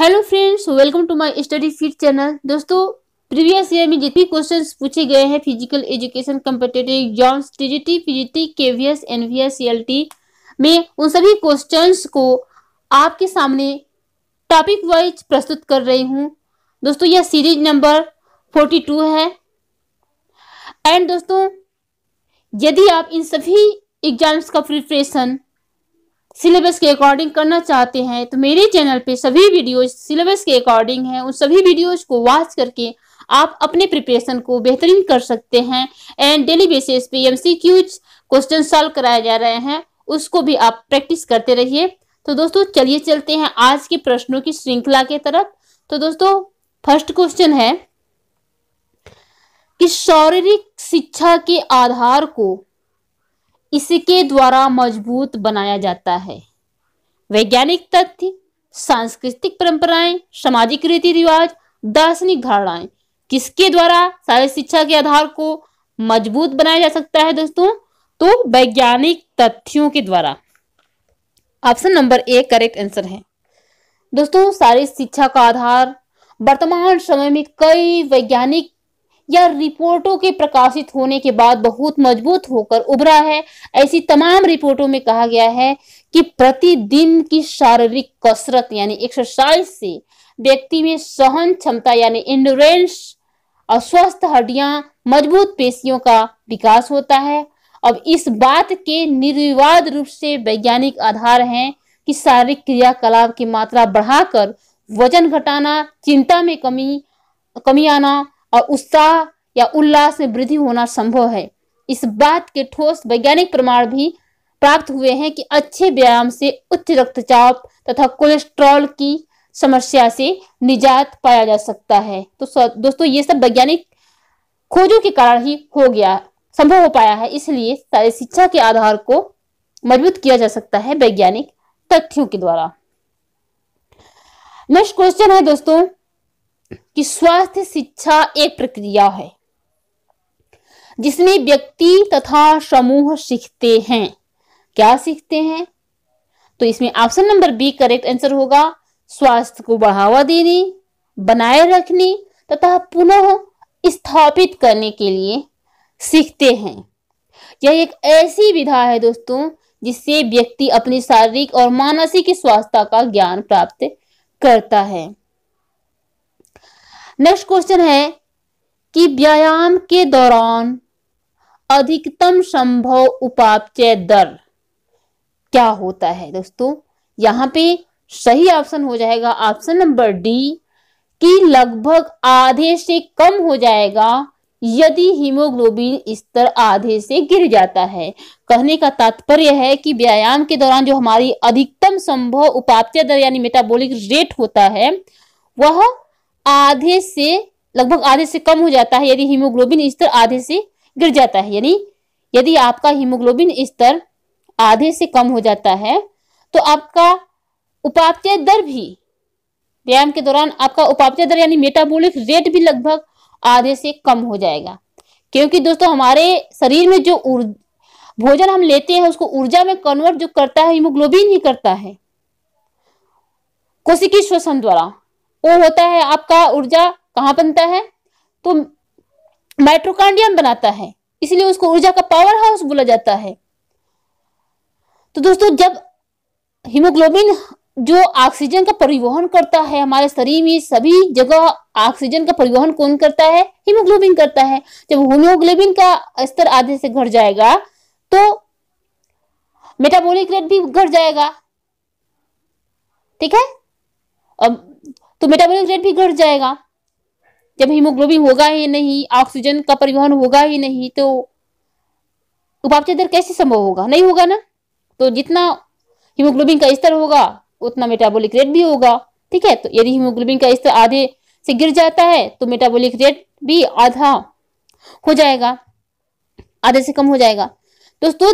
Hello friends welcome to my study fit channel दोस्तों previous year में जितने questions पूछे गए हैं physical education competitive exams TGT PGT KVS NVS CLT में उन सभी क्वेश्चंस को आपके सामने टॉपिक वाइज प्रस्तुत कर रही हूँ दोस्तों यह सीरीज नंबर फोर्टी टू है एंड दोस्तों यदि आप इन सभी एग्जाम्स का प्रिपरेशन सिलेबस के अकॉर्डिंग करना चाहते हैं तो मेरे चैनल पे सभी वीडियोस सिलेबस के अकॉर्डिंग हैं उन सभी वीडियोज को वॉच करके आप अपने प्रिपरेशन को बेहतरीन कर सकते हैं एंड डेली बेसिस पे M C Qs question solve कराए जा रहे हैं उसको भी आप प्रैक्टिस करते रहिए तो दोस्तों चलिए चलते हैं आज के प्रश्नों की श्रृंखला के तरफ तो दोस्तों फर्स्ट क्वेश्चन है कि शारीरिक शिक्षा के आधार को इसके द्वारा मजबूत बनाया जाता है वैज्ञानिक तथ्य सांस्कृतिक परंपराएं सामाजिक रीति रिवाज दार्शनिक धारणाएं किसके द्वारा सारे शिक्षा के आधार को मजबूत बनाया जा सकता है दोस्तों तो वैज्ञानिक तथ्यों के द्वारा option number A correct answer है दोस्तों सारी शिक्षा का आधार वर्तमान समय में कई वैज्ञानिक या रिपोर्टों के प्रकाशित होने के बाद बहुत मजबूत होकर उभरा है ऐसी तमाम रिपोर्टों में कहा गया है कि प्रतिदिन की शारीरिक कसरत यानी एक्सरसाइज से व्यक्ति में सहन क्षमता यानी इंडोरेंस और स्वस्थ हड्डियां मजबूत पेशियों का विकास होता है अब इस बात के निर्विवाद रूप से वैज्ञानिक आधार है कि शारीरिक क्रियाकलाप की मात्रा बढ़ाकर वजन घटाना चिंता में कमी कमी आना और उत्साह या उल्लास में वृद्धि होना संभव है इस बात के ठोस वैज्ञानिक प्रमाण भी प्राप्त हुए हैं कि अच्छे व्यायाम से उच्च रक्तचाप तथा कोलेस्ट्रॉल की समस्या से निजात पाया जा सकता है तो दोस्तों ये सब वैज्ञानिक खोजों के कारण ही हो गया संभव हो पाया है इसलिए सारी शिक्षा के आधार को मजबूत किया जा सकता है वैज्ञानिक तथ्यों के द्वारा नेक्स्ट क्वेश्चन है दोस्तों कि स्वास्थ्य शिक्षा एक प्रक्रिया है जिसमें व्यक्ति तथा समूह सीखते हैं क्या सीखते हैं तो इसमें option number B correct answer होगा स्वास्थ्य को बढ़ावा देने बनाए रखने तथा पुनः स्थापित करने के लिए सीखते हैं यह एक ऐसी विधा है दोस्तों जिससे व्यक्ति अपनी शारीरिक और मानसिक स्वास्थ्य का ज्ञान प्राप्त करता है नेक्स्ट क्वेश्चन है कि व्यायाम के दौरान अधिकतम संभव उपापचय दर क्या होता है दोस्तों यहां पे सही ऑप्शन हो जाएगा ऑप्शन नंबर डी कि लगभग आधे से कम हो जाएगा यदि हीमोग्लोबिन स्तर आधे से गिर जाता है कहने का तात्पर्य है कि व्यायाम के दौरान जो हमारी अधिकतम संभव उपापचय दर यानी मेटाबॉलिक रेट होता है वह आधे से लगभग आधे से कम हो जाता है यदि हीमोग्लोबिन स्तर आधे से गिर जाता है यानी यदि आपका हीमोग्लोबिन स्तर आधे से कम हो जाता है तो आपका उपापचय दर भी व्यायाम के दौरान आपका उपापचय दर यानी मेटाबॉलिक रेट भी लगभग आधे से कम हो जाएगा क्योंकि दोस्तों हमारे शरीर में जो भोजन हम लेते हैं उसको ऊर्जा में कन्वर्ट जो करता है हीमोग्लोबिन ही करता है कोशिकी श्वसन द्वारा वो होता है आपका ऊर्जा कहाँ बनता है तो माइट्रोकांडियम बनाता है इसलिए उसको ऊर्जा का पावर हाउस बोला जाता है तो दोस्तों जब हीमोग्लोबिन जो ऑक्सीजन का परिवहन करता है हमारे शरीर में सभी जगह ऑक्सीजन का परिवहन कौन करता है हीमोग्लोबिन करता है जब हीमोग्लोबिन का स्तर आधे से घट जाएगा तो मेटाबॉलिक रेट भी घट जाएगा ठीक है अब तो मेटाबॉलिक रेट भी घट जाएगा जब हीमोग्लोबिन होगा ही नहीं ऑक्सीजन का परिवहन होगा ही नहीं तो उपापचय दर कैसे संभव होगा नहीं होगा ना तो जितना हीमोग्लोबिन का स्तर होगा उतना मेटाबॉलिक रेट भी होगा ठीक है तो यदि हीमोग्लोबिन का स्तर आधे से गिर जाता है तो मेटाबॉलिक रेट भी आधा हो जाएगा आधे से कम हो जाएगा दोस्तों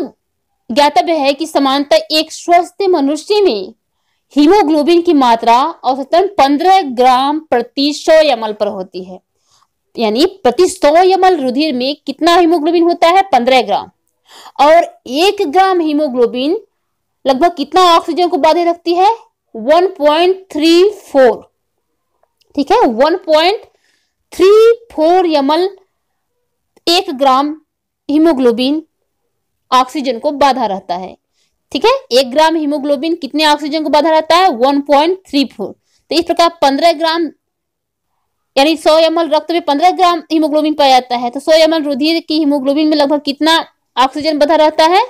ज्ञातव्य है कि समानता एक स्वस्थ मनुष्य में हीमोग्लोबिन की मात्रा औसतन 15 ग्राम प्रति सौ यमल पर होती है यानी प्रति सौ यमल रुधिर में कितना हीमोग्लोबिन होता है 15 ग्राम और एक ग्राम हीमोग्लोबिन लगभग कितना ऑक्सीजन को बाधे रखती है 1.34 ठीक है 1.34 यमल एक ग्राम हीमोग्लोबिन ऑक्सीजन को बाधा रहता है ठीक है एक ग्राम हीमोग्लोबिन कितने ऑक्सीजन को बाधा रहता है वन पॉइंट थ्री फोर तो इस प्रकार पंद्रह ग्राम यानी सौ एम रक्त में पंद्रह ग्राम हीमोग्लोबिन पाया जाता है तो सौ एम रुधिर की हीमोग्लोबिन में लगभग कितना ऑक्सीजन बधा रहता है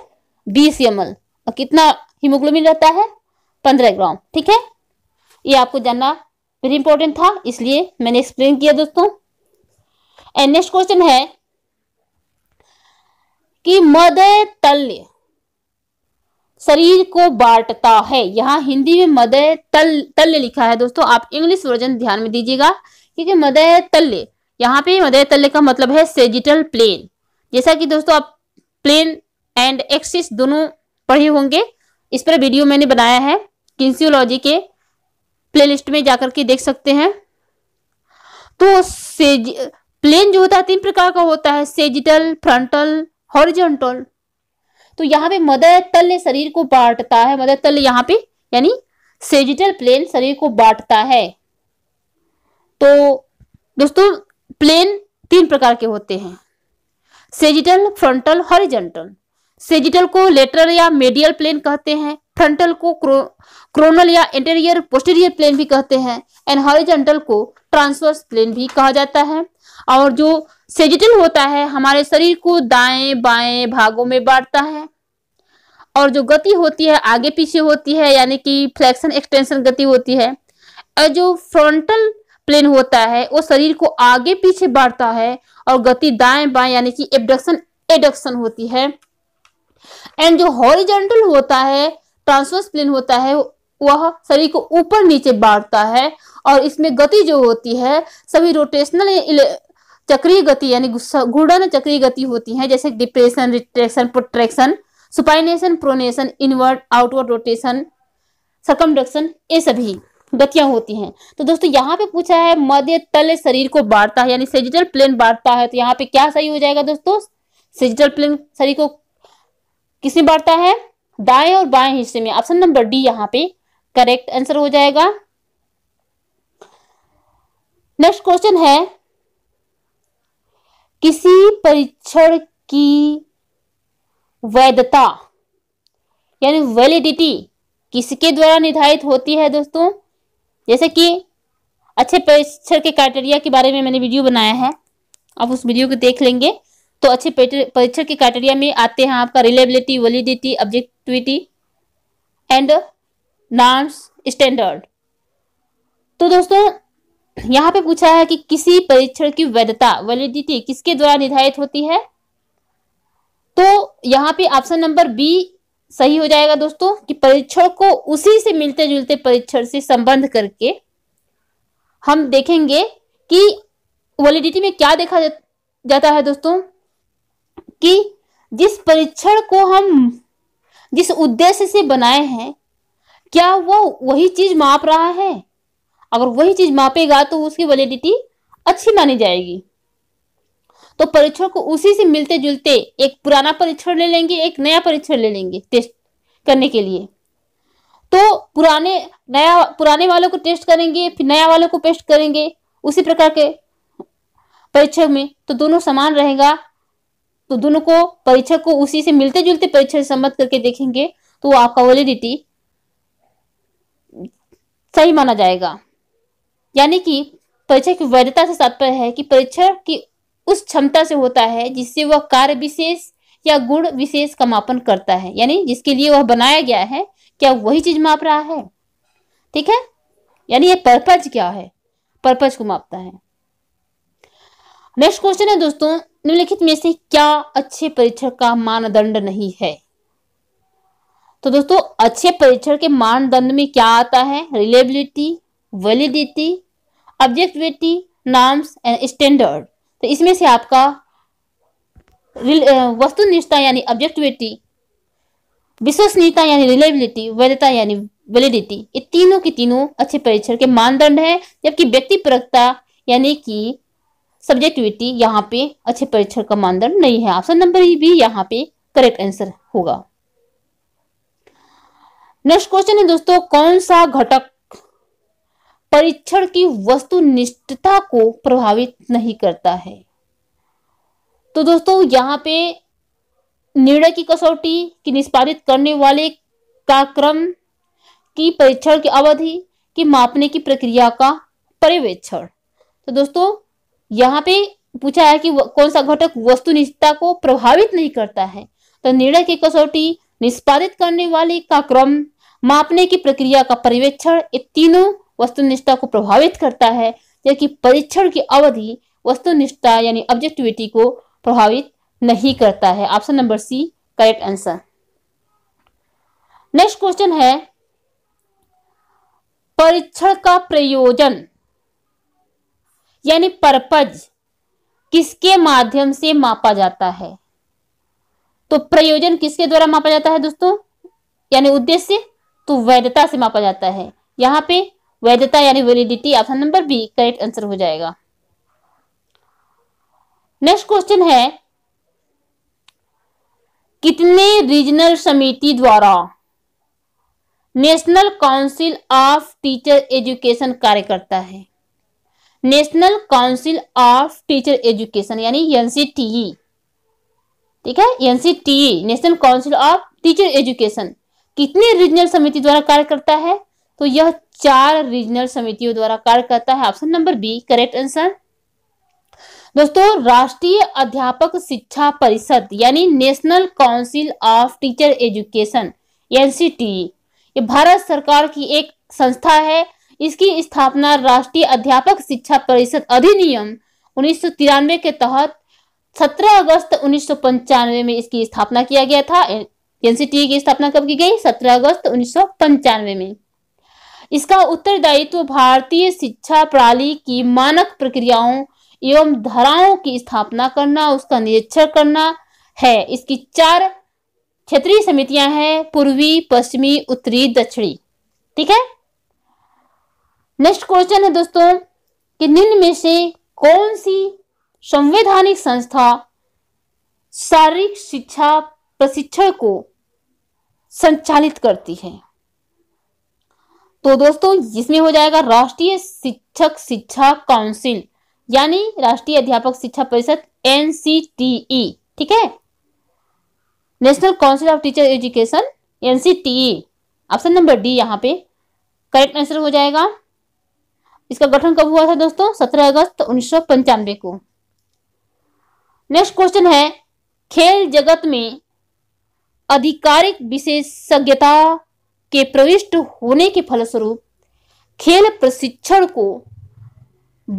बीस एम और कितना हीमोग्लोबिन रहता है पंद्रह ग्राम ठीक है ये आपको जानना वेरी इंपॉर्टेंट था इसलिए मैंने एक्सप्लेन किया दोस्तों एंड नेक्स्ट क्वेश्चन है कि मदय तल्य शरीर को बांटता है यहाँ हिंदी में मदय तल तल्य लिखा है दोस्तों आप इंग्लिश वर्जन ध्यान में दीजिएगा क्योंकि मदय तल्य यहाँ पे मदय तल्य का मतलब है सेजिटल प्लेन जैसा कि दोस्तों आप प्लेन एंड एक्सिस दोनों पढ़े होंगे इस पर वीडियो मैंने बनाया है किन्सियोलॉजी के प्लेलिस्ट में जाकर के देख सकते हैं तो सेज प्लेन जो होता है तीन प्रकार का होता है सेजिटल फ्रंटल हॉरिजॉन्टल तो यहाँ पे मदर तल शरीर को बांटता है मदर तल यहाँ पे यानी सेजिटल प्लेन शरीर को बांटता है तो दोस्तों प्लेन तीन प्रकार के होते हैं सेजिटल फ्रंटल हॉरिजेंटल सेजिटल को लेटरल या मेडियल प्लेन कहते हैं फ्रंटल को क्रो, क्रोनल या एंटेरियर पोस्टेरियर प्लेन भी कहते हैं एंड हॉरिजेंटल को ट्रांसवर्स प्लेन भी कहा जाता है और जो सेजिटल होता है हमारे शरीर को दाएं बाएं भागों में बांटता है और जो गति होती है आगे पीछे होती है यानी कि फ्लेक्शन एक्सटेंशन गति होती है और जो फ्रंटल प्लेन होता है वो शरीर को आगे पीछे बांटता है और गति दाएं बाएं यानी कि एबडक्शन एडक्शन होती है एंड जो हॉरिजेंटल होता है ट्रांसवर्स प्लेन होता है वह शरीर को ऊपर नीचे बांटता है और इसमें गति जो होती है सभी रोटेशनल चक्रीय गति यानी घूर्णन चक्रीय गति होती है जैसे depression retraction protraction supination pronation inward outward rotation circumduction ये सभी गतियां होती हैं तो दोस्तों यहाँ पे पूछा है मध्य तल शरीर को बांटता है यानी सेजिटल प्लेन बांटता है तो यहाँ पे क्या सही हो जाएगा दोस्तों सेजिटल प्लेन शरीर को किसने बांटता है दाएं और बाएं हिस्से में ऑप्शन नंबर डी यहाँ पे करेक्ट आंसर हो जाएगा नेक्स्ट क्वेश्चन है किसी परीक्षण की वैधता यानी वैलिडिटी किसके द्वारा निर्धारित होती है दोस्तों जैसे कि अच्छे परीक्षण के क्राइटेरिया के बारे में मैंने वीडियो बनाया है आप उस वीडियो को देख लेंगे तो अच्छे परीक्षण के क्राइटेरिया में आते हैं आपका reliability validity objectivity and norms standard तो दोस्तों यहाँ पे पूछा है कि किसी परीक्षण की वैधता वैलिडिटी किसके द्वारा निर्धारित होती है तो यहाँ पे ऑप्शन नंबर बी सही हो जाएगा दोस्तों कि परीक्षण को उसी से मिलते जुलते परीक्षण से संबंध करके हम देखेंगे कि वैलिडिटी में क्या देखा जाता है दोस्तों कि जिस परीक्षण को हम जिस उद्देश्य से बनाए हैं क्या वो वही चीज माप रहा है अगर वही चीज मापेगा तो उसकी वैलिडिटी अच्छी मानी जाएगी तो परीक्षण को उसी से मिलते जुलते एक पुराना परीक्षण ले लेंगे एक नया परीक्षण ले लेंगे टेस्ट करने के लिए तो पुराने नया पुराने वालों को टेस्ट करेंगे फिर नया वालों को टेस्ट करेंगे उसी प्रकार के परीक्षण में तो दोनों समान रहेगा तो दोनों को परीक्षक को उसी से मिलते जुलते परीक्षण सम्मत करके देखेंगे तो आपका वैलिडिटी सही माना जाएगा यानी कि परीक्षा की वैधता से तात्पर्य है कि परीक्षण की उस क्षमता से होता है जिससे वह कार्य विशेष या गुण विशेष का मापन करता है यानी जिसके लिए वह बनाया गया है क्या वही चीज माप रहा है ठीक है यानी ये पर्पज क्या है पर्पज को मापता है नेक्स्ट क्वेश्चन है दोस्तों निम्नलिखित में से क्या अच्छे परीक्षण का मानदंड नहीं है तो दोस्तों अच्छे परीक्षण के मानदंड में क्या आता है reliability validity objectivity norms and standard तो इसमें से आपका वस्तुनिष्ठता यानी ऑब्जेक्टिविटी विश्वसनीयता यानी रिलेबिलिटी वैधता यानी वैलिडिटी ये तीनों के तीनों अच्छे परीक्षण के मानदंड है जबकि व्यक्ति परकता यानी कि सब्जेक्टिविटी यहाँ पे अच्छे परीक्षण का मानदंड नहीं है ऑप्शन नंबर भी यहाँ पे करेक्ट आंसर होगा नेक्स्ट क्वेश्चन है दोस्तों कौन सा घटक परीक्षण की वस्तुनिष्ठता को प्रभावित नहीं करता है तो दोस्तों यहाँ पे निर्णय की कसौटी की निष्पादित करने वाले का क्रम की परीक्षण की अवधि की मापने की प्रक्रिया का पर्यवेक्षण तो दोस्तों यहाँ पे पूछा है कि कौन सा घटक वस्तुनिष्ठता को प्रभावित नहीं करता है तो निर्णय की कसौटी निष्पादित करने वाले का क्रम मापने की प्रक्रिया का पर्यवेक्षण ये तीनों वस्तुनिष्ठा को प्रभावित करता है जबकि परीक्षण की अवधि वस्तुनिष्ठा यानी ऑब्जेक्टिविटी को प्रभावित नहीं करता है option number C correct answer next question है परीक्षण का प्रयोजन यानी परपज किसके माध्यम से मापा जाता है तो प्रयोजन किसके द्वारा मापा जाता है दोस्तों यानी उद्देश्य तो वैधता से मापा जाता है यहां पे वैधता यानी validity option number B correct answer हो जाएगा नेक्स्ट क्वेश्चन है कितने रीजनल समिति द्वारा national council of teacher education कार्य करता है national council of teacher education यानी एनसीटीई e। ठीक है NCTE national council of teacher education कितने रीजनल समिति द्वारा कार्य करता है तो यह चार रीजनल समितियों द्वारा कार्य करता है option number B correct answer दोस्तों राष्ट्रीय अध्यापक शिक्षा परिषद यानी national council of teacher education NCT ये भारत सरकार की एक संस्था है इसकी स्थापना राष्ट्रीय अध्यापक शिक्षा परिषद अधिनियम उन्नीस के तहत 17 अगस्त उन्नीस में इसकी स्थापना किया गया था एनसीटी की स्थापना कब की गई 17 अगस्त उन्नीस में इसका उत्तरदायित्व भारतीय शिक्षा प्रणाली की मानक प्रक्रियाओं एवं धाराओं की स्थापना करना उसका निरीक्षण करना है इसकी चार क्षेत्रीय समितियां हैं पूर्वी पश्चिमी उत्तरी दक्षिणी ठीक है नेक्स्ट क्वेश्चन है दोस्तों कि निम्न में से कौन सी संवैधानिक संस्था शारीरिक शिक्षा प्रशिक्षण को संचालित करती है तो दोस्तों इसमें हो जाएगा राष्ट्रीय शिक्षक शिक्षा काउंसिल यानी राष्ट्रीय अध्यापक शिक्षा परिषद एन ठीक है national council of teacher education N option number D यहाँ पे करेक्ट आंसर हो जाएगा इसका गठन कब हुआ था दोस्तों 17 अगस्त उन्नीस को नेक्स्ट क्वेश्चन है खेल जगत में आधिकारिक विशेषज्ञता के प्रविष्ट होने के फलस्वरूप खेल प्रशिक्षण को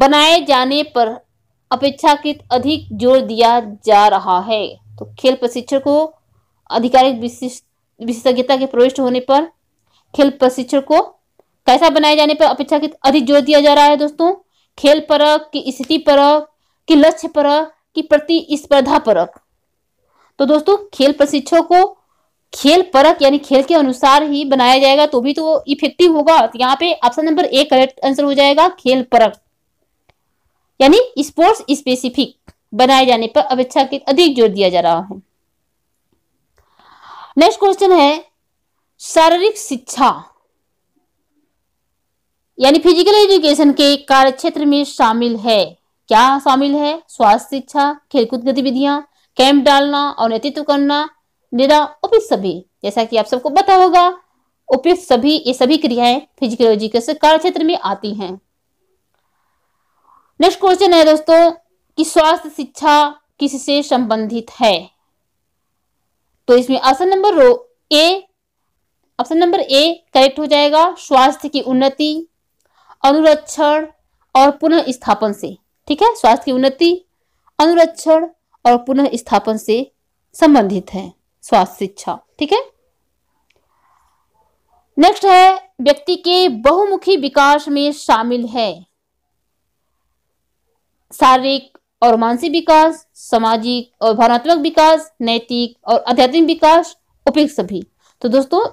बनाए जाने पर अपेक्षाकृत अधिक जोर दिया जा रहा है तो खेल प्रशिक्षण को आधिकारिक विशेषज्ञता के प्रविष्ट होने पर खेल प्रशिक्षण को कैसा बनाए जाने पर अपेक्षाकृत अधिक जोर दिया जा रहा है दोस्तों खेल परक की स्थिति परक की लक्ष्य परक की प्रतिस्पर्धा परक तो दोस्तों खेल प्रशिक्षण को खेल परक यानी खेल के अनुसार ही बनाया जाएगा तो भी तो इफेक्टिव होगा तो यहाँ पे option number A correct answer हो जाएगा खेल परक यानी स्पोर्ट्स स्पेसिफिक बनाए जाने पर अपेक्षा अच्छा के अधिक जोर दिया जा रहा है नेक्स्ट क्वेश्चन है शारीरिक शिक्षा यानी फिजिकल एजुकेशन के कार्य क्षेत्र में शामिल है क्या शामिल है स्वास्थ्य शिक्षा खेलकूद गतिविधियां कैंप डालना और नेतृत्व करना निरा उपयुक्त सभी जैसा कि आप सबको पता होगा उपयुक्त सभी ये सभी क्रियाएं फिजिकोलॉजी के कार्य क्षेत्र में आती हैं नेक्स्ट क्वेश्चन है दोस्तों कि स्वास्थ्य शिक्षा किससे संबंधित है तो इसमें option number A option number A correct हो जाएगा स्वास्थ्य की उन्नति अनुरक्षण और पुनः स्थापन से ठीक है स्वास्थ्य की उन्नति अनुरक्षण और पुनः स्थापन से संबंधित है स्वास्थ्य शिक्षा ठीक है नेक्स्ट है व्यक्ति के बहुमुखी विकास में शामिल है शारीरिक और मानसिक विकास सामाजिक और भावनात्मक विकास नैतिक और आध्यात्मिक विकास उपयुक्त सभी तो दोस्तों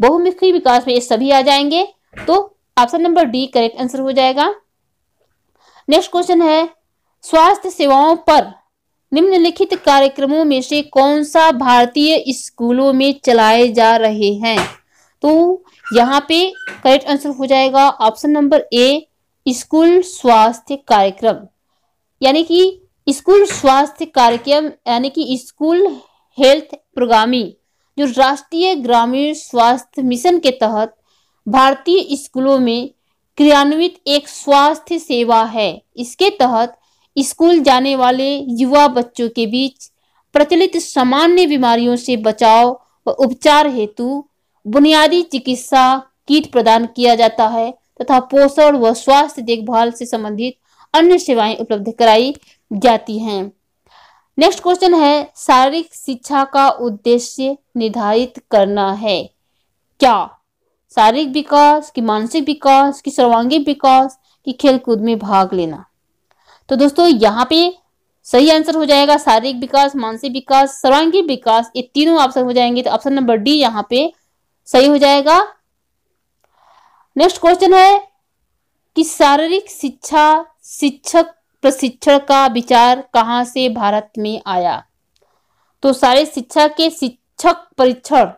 बहुमुखी विकास में ये सभी आ जाएंगे तो option number D correct answer हो जाएगा नेक्स्ट क्वेश्चन है स्वास्थ्य सेवाओं पर निम्नलिखित कार्यक्रमों में से कौन सा भारतीय स्कूलों में चलाए जा रहे हैं तो यहाँ पे करेक्ट आंसर हो जाएगा ऑप्शन नंबर ए स्कूल स्वास्थ्य कार्यक्रम यानी कि स्कूल स्वास्थ्य कार्यक्रम यानी कि स्कूल हेल्थ प्रोग्रामी जो राष्ट्रीय ग्रामीण स्वास्थ्य मिशन के तहत भारतीय स्कूलों में क्रियान्वित एक स्वास्थ्य सेवा है इसके तहत स्कूल जाने वाले युवा बच्चों के बीच प्रचलित सामान्य बीमारियों से बचाव व उपचार हेतु बुनियादी चिकित्सा किट प्रदान किया जाता है तथा पोषण व स्वास्थ्य देखभाल से संबंधित अन्य सेवाएं उपलब्ध कराई जाती हैं नेक्स्ट क्वेश्चन है शारीरिक शिक्षा का उद्देश्य निर्धारित करना है क्या शारीरिक विकास की मानसिक विकास की सर्वांगीण विकास की खेलकूद में भाग लेना तो दोस्तों यहाँ पे सही आंसर हो जाएगा शारीरिक विकास मानसिक विकास सर्वांगीण विकास ये तीनों ऑप्शन हो जाएंगे तो ऑप्शन नंबर डी यहाँ पे सही हो जाएगा नेक्स्ट क्वेश्चन है कि शारीरिक शिक्षा शिक्षक प्रशिक्षण का विचार कहाँ से भारत में आया तो सारे शिक्षा के शिक्षक परीक्षण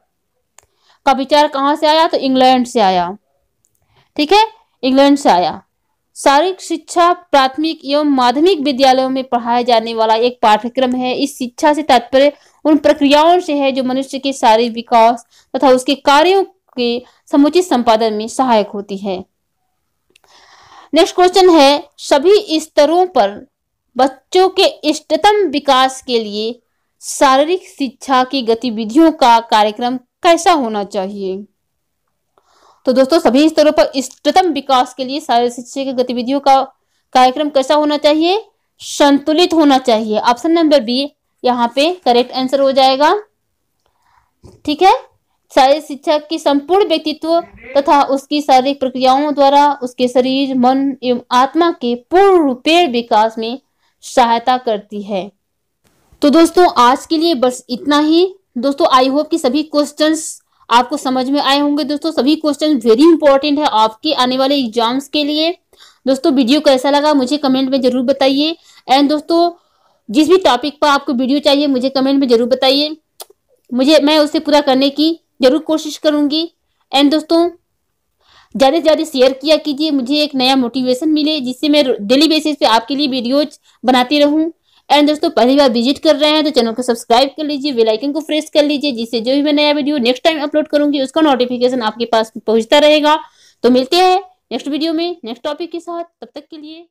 का विचार कहाँ से आया तो इंग्लैंड से आया ठीक है इंग्लैंड से आया शारीरिक शिक्षा प्राथमिक एवं माध्यमिक विद्यालयों में पढ़ाया जाने वाला एक पाठ्यक्रम है इस शिक्षा से तात्पर्य उन प्रक्रियाओं से है जो मनुष्य के शारीरिक विकास तथा उसके कार्यों के समुचित संपादन में सहायक होती है नेक्स्ट क्वेश्चन है सभी स्तरों पर बच्चों के इष्टतम विकास के लिए शारीरिक शिक्षा की गतिविधियों का कार्यक्रम कैसा होना चाहिए तो दोस्तों सभी स्तरों पर इष्टतम विकास के लिए सारे शिक्षक गतिविधियों का कार्यक्रम कैसा होना चाहिए संतुलित होना चाहिए ऑप्शन नंबर बी यहाँ पे करेक्ट आंसर हो जाएगा ठीक है शारीरिक शिक्षा की संपूर्ण व्यक्तित्व तथा उसकी शारीरिक प्रक्रियाओं द्वारा उसके शरीर मन एवं आत्मा के पूर्ण रूपेण विकास में सहायता करती है तो दोस्तों आज के लिए बस इतना ही दोस्तों आई होप कि सभी क्वेश्चंस आपको समझ में आए होंगे दोस्तों सभी क्वेश्चन वेरी इंपॉर्टेंट है आपके आने वाले एग्जाम्स के लिए दोस्तों वीडियो कैसा लगा मुझे कमेंट में जरूर बताइए एंड दोस्तों जिस भी टॉपिक पर आपको वीडियो चाहिए मुझे कमेंट में जरूर बताइए मुझे मैं उसे पूरा करने की जरूर कोशिश करूंगी एंड दोस्तों ज़्यादा से ज़्यादा शेयर किया कीजिए मुझे एक नया मोटिवेशन मिले जिससे मैं डेली बेसिस पे आपके लिए वीडियोज बनाती रहूं एंड दोस्तों पहली बार विजिट कर रहे हैं तो चैनल को सब्सक्राइब कर लीजिए वेलाइकन को प्रेस कर लीजिए जिससे जो भी मैं नया वीडियो नेक्स्ट टाइम अपलोड करूंगी उसका नोटिफिकेशन आपके पास पहुंचता रहेगा तो मिलते हैं नेक्स्ट वीडियो में नेक्स्ट टॉपिक के साथ तब तक के लिए